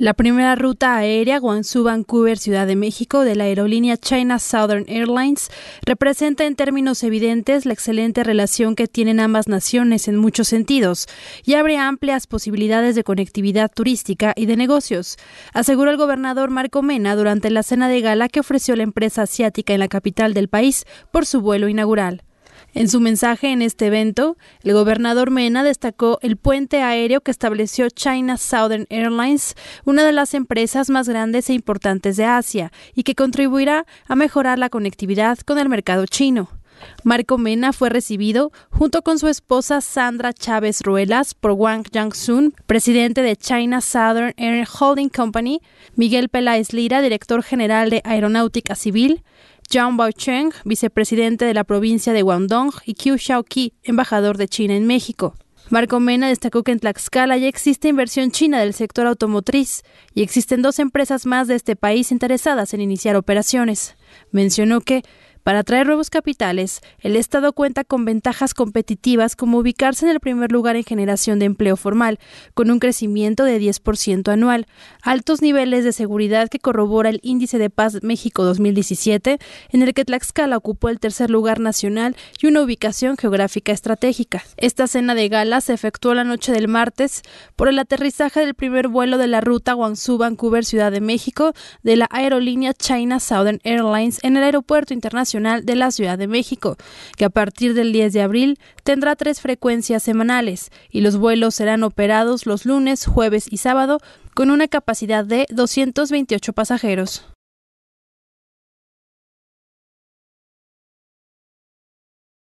La primera ruta aérea Guangzhou-Vancouver Ciudad de México de la aerolínea China Southern Airlines representa en términos evidentes la excelente relación que tienen ambas naciones en muchos sentidos y abre amplias posibilidades de conectividad turística y de negocios, aseguró el gobernador Marco Mena durante la cena de gala que ofreció la empresa asiática en la capital del país por su vuelo inaugural. En su mensaje en este evento, el gobernador Mena destacó el puente aéreo que estableció China Southern Airlines, una de las empresas más grandes e importantes de Asia, y que contribuirá a mejorar la conectividad con el mercado chino. Marco Mena fue recibido junto con su esposa Sandra Chávez Ruelas por Wang Jiangsun, presidente de China Southern Air Holding Company, Miguel Peláez Lira, director general de Aeronáutica Civil, Zhang Baocheng, vicepresidente de la provincia de Guangdong, y Qiu Shaoqi, embajador de China en México. Marco Mena destacó que en Tlaxcala ya existe inversión china del sector automotriz y existen dos empresas más de este país interesadas en iniciar operaciones. Mencionó que para atraer nuevos capitales, el Estado cuenta con ventajas competitivas como ubicarse en el primer lugar en generación de empleo formal, con un crecimiento de 10% anual, altos niveles de seguridad que corrobora el Índice de Paz México 2017, en el que Tlaxcala ocupó el tercer lugar nacional y una ubicación geográfica estratégica. Esta cena de gala se efectuó la noche del martes por el aterrizaje del primer vuelo de la ruta Guangzhou-Vancouver-Ciudad de México de la aerolínea China Southern Airlines en el Aeropuerto Internacional de la Ciudad de México, que a partir del 10 de abril tendrá tres frecuencias semanales y los vuelos serán operados los lunes, jueves y sábado con una capacidad de 228 pasajeros.